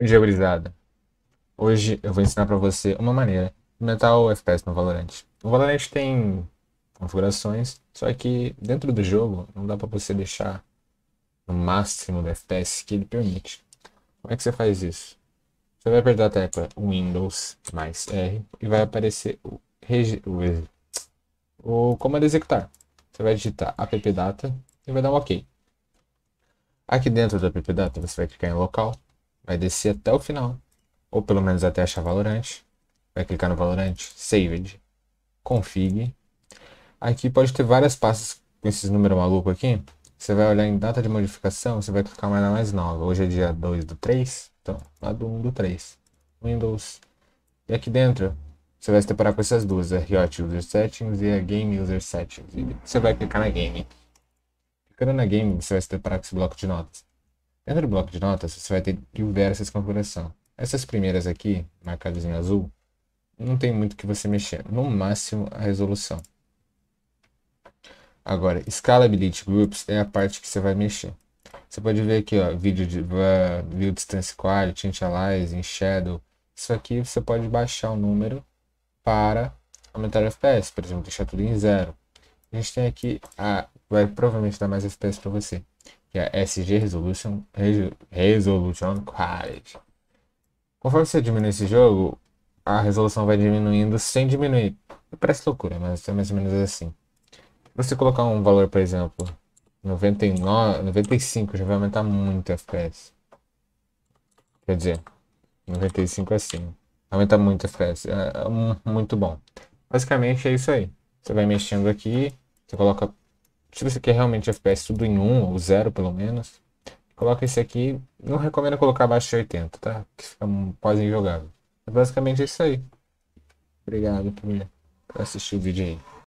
Bom dia, gurizada. Hoje eu vou ensinar para você uma maneira de aumentar o FPS no Valorant. O Valorant tem configurações, só que dentro do jogo não dá para você deixar o máximo do FPS que ele permite. Como é que você faz isso? Você vai apertar a tecla Windows mais R e vai aparecer o, o, o comando executar. Você vai digitar appdata e vai dar um OK. Aqui dentro do appdata você vai clicar em local Vai descer até o final. Ou pelo menos até achar valorante. Vai clicar no valorante. Saved. Config. Aqui pode ter várias pastas com esses números malucos aqui. Você vai olhar em data de modificação, você vai clicar mais na mais nova. Hoje é dia 2 do 3. Então, lá do 1 do 3. Windows. E aqui dentro, você vai se deparar com essas duas. A Riot User Settings e a Game User Settings. E você vai clicar na Game. Clicando na Game, você vai se deparar com esse bloco de notas. Dentro é do bloco de notas, você vai ter diversas configurações. Essas primeiras aqui, marcadas em azul, não tem muito que você mexer. No máximo, a resolução. Agora, Scalability Groups é a parte que você vai mexer. Você pode ver aqui, ó, vídeo de view distance quality, initializing, shadow. Isso aqui você pode baixar o número para aumentar o FPS, por exemplo, deixar tudo em zero. A gente tem aqui a vai provavelmente dar mais FPS para você que é SG Resolution, Resolution Quality. Conforme você diminui esse jogo, a resolução vai diminuindo sem diminuir. Parece loucura, mas é mais ou menos assim. Se você colocar um valor, por exemplo, 99, 95, já vai aumentar muito FPS. Quer dizer, 95 assim. É Aumenta muito FPS. é, é muito bom. Basicamente é isso aí. Você vai mexendo aqui, você coloca se você quer realmente FPS tudo em 1 ou 0 pelo menos, coloca esse aqui. Não recomendo colocar abaixo de 80, tá? Que fica um, quase injogável. É basicamente isso aí. Obrigado por, por assistir o vídeo aí.